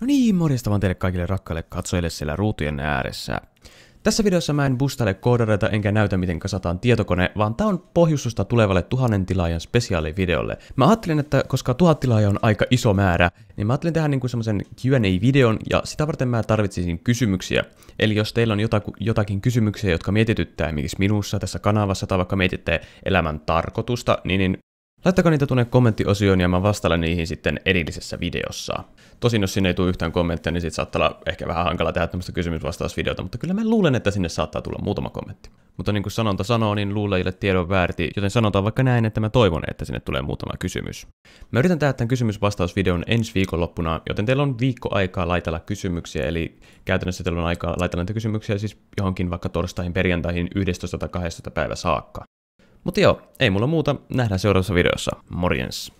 No niin, morjesta vaan teille kaikille rakkaille katsojille siellä ruutujen ääressä. Tässä videossa mä en bustaile koodareita enkä näytä miten kasataan tietokone, vaan tää on pohjustusta tulevalle tuhannen tilaajan spesiaalivideolle. Mä ajattelin, että koska tuhat tilaajaa on aika iso määrä, niin mä ajattelin tehdä niinku semmosen Q&A-videon ja sitä varten mä tarvitsisin kysymyksiä. Eli jos teillä on jotakin kysymyksiä, jotka mietityttää esimerkiksi minussa tässä kanavassa tai vaikka mietitte elämän tarkoitusta, niin, niin Laittakaa niitä tuonne kommenttiosioon ja mä vastailen niihin sitten erillisessä videossa. Tosin jos sinne ei tule yhtään kommenttia, niin sitten saattaa olla ehkä vähän hankala tehdä tämmöistä kysymysvastausvideota, mutta kyllä mä luulen, että sinne saattaa tulla muutama kommentti. Mutta niin kuin sanonta sanoo, niin luulajille tiedon väärti, joten sanotaan vaikka näin, että mä toivon, että sinne tulee muutama kysymys. Mä yritän tehdä tämän kysymysvastausvideon ensi viikonloppuna, joten teillä on viikko aikaa laitella kysymyksiä, eli käytännössä teillä on aikaa laitella näitä kysymyksiä siis johonkin vaikka torstaihin, perjantaihin 11.12. tai päivä saakka. Mutta joo, ei mulla muuta, nähdään seuraavassa videossa. Morjens!